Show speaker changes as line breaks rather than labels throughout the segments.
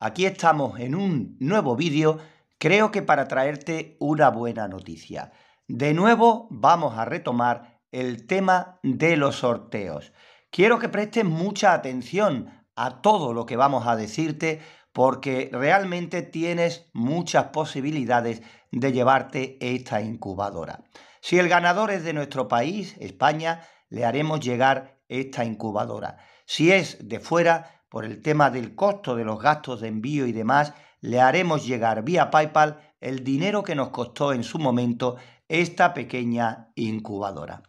Aquí estamos en un nuevo vídeo, creo que para traerte una buena noticia. De nuevo vamos a retomar el tema de los sorteos. Quiero que prestes mucha atención a todo lo que vamos a decirte porque realmente tienes muchas posibilidades de llevarte esta incubadora. Si el ganador es de nuestro país, España, le haremos llegar esta incubadora. Si es de fuera, por el tema del costo de los gastos de envío y demás, le haremos llegar vía PayPal el dinero que nos costó en su momento esta pequeña incubadora.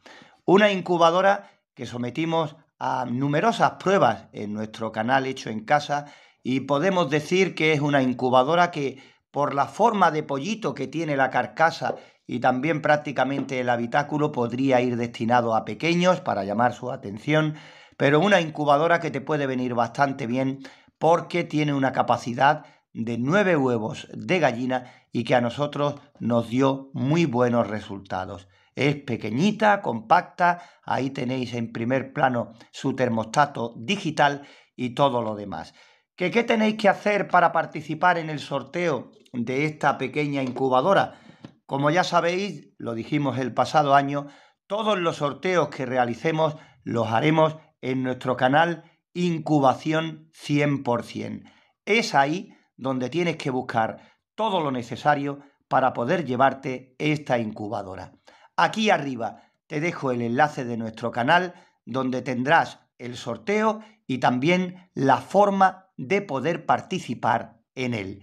Una incubadora que sometimos a numerosas pruebas en nuestro canal hecho en casa y podemos decir que es una incubadora que por la forma de pollito que tiene la carcasa y también prácticamente el habitáculo podría ir destinado a pequeños para llamar su atención, pero una incubadora que te puede venir bastante bien porque tiene una capacidad de nueve huevos de gallina y que a nosotros nos dio muy buenos resultados. Es pequeñita, compacta, ahí tenéis en primer plano su termostato digital y todo lo demás qué tenéis que hacer para participar en el sorteo de esta pequeña incubadora. Como ya sabéis, lo dijimos el pasado año, todos los sorteos que realicemos los haremos en nuestro canal Incubación 100%. Es ahí donde tienes que buscar todo lo necesario para poder llevarte esta incubadora. Aquí arriba te dejo el enlace de nuestro canal donde tendrás el sorteo y también la forma de poder participar en él.